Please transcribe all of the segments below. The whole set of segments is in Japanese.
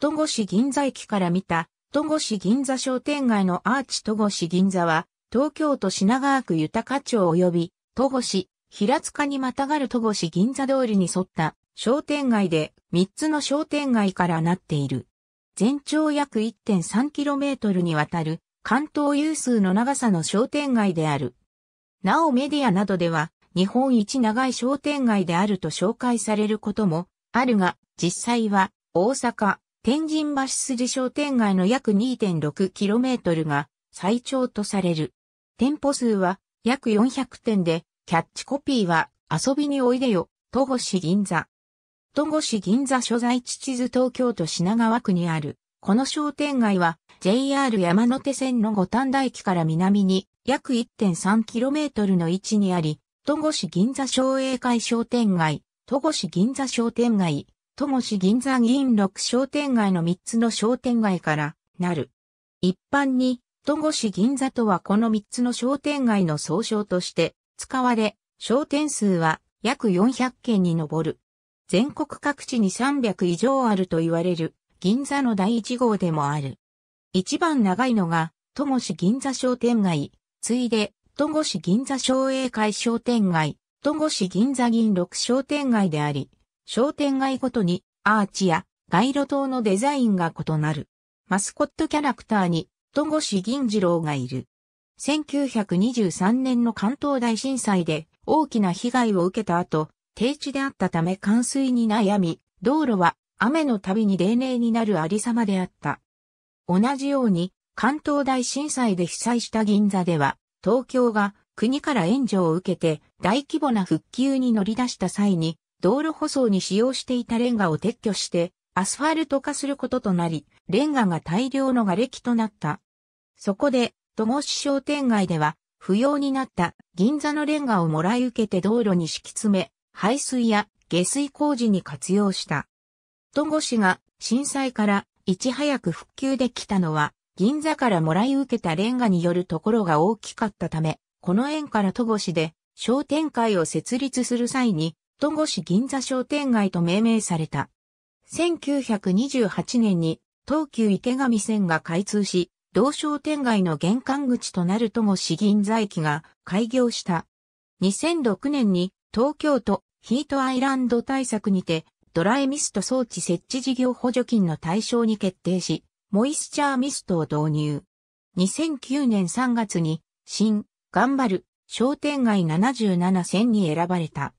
戸越銀座駅から見た、戸越銀座商店街のアーチ戸越銀座は、東京都品川区豊町及び、戸越、平塚にまたがる戸越銀座通りに沿った商店街で3つの商店街からなっている。全長約 1.3km にわたる関東有数の長さの商店街である。なおメディアなどでは日本一長い商店街であると紹介されることもあるが、実際は大阪、天神橋筋商店街の約 2.6km が最長とされる。店舗数は約400店で、キャッチコピーは遊びにおいでよ、戸越銀座。戸越銀座所在地地図東京都品川区にある。この商店街は JR 山手線の五反田駅から南に約 1.3km の位置にあり、戸越銀座商栄会商店街、戸越銀座商店街、ともし銀座銀六商店街の3つの商店街からなる。一般に、戸越銀座とはこの3つの商店街の総称として使われ、商店数は約400件に上る。全国各地に300以上あると言われる銀座の第1号でもある。一番長いのが、戸越銀座商店街、ついで、戸越銀座商栄会商店街、戸越銀座銀六商店街であり、商店街ごとにアーチや街路灯のデザインが異なる。マスコットキャラクターに戸越銀次郎がいる。1923年の関東大震災で大きな被害を受けた後、低地であったため冠水に悩み、道路は雨の度に例年になるありさまであった。同じように関東大震災で被災した銀座では、東京が国から援助を受けて大規模な復旧に乗り出した際に道路舗装に使用していたレンガを撤去してアスファルト化することとなり、レンガが大量の瓦礫となった。そこで、戸越商店街では、不要になった銀座のレンガをもらい受けて道路に敷き詰め、排水や下水工事に活用した。戸越が震災からいち早く復旧できたのは、銀座からもらい受けたレンガによるところが大きかったため、この縁から戸越で商店会を設立する際にト越し銀座商店街と命名された。1928年に東急池上線が開通し、同商店街の玄関口となる戸越銀座駅が開業した。2006年に東京都ヒートアイランド対策にてドライミスト装置設置事業補助金の対象に決定し、モイスチャーミストを導入。2009年3月に新、頑張る商店街77線に選ばれた。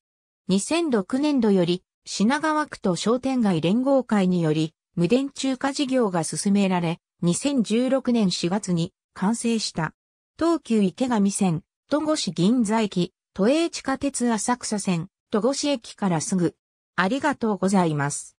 2006年度より品川区と商店街連合会により無電柱化事業が進められ、2016年4月に完成した。東急池上線、戸越銀座駅、都営地下鉄浅草線、戸越駅からすぐ。ありがとうございます。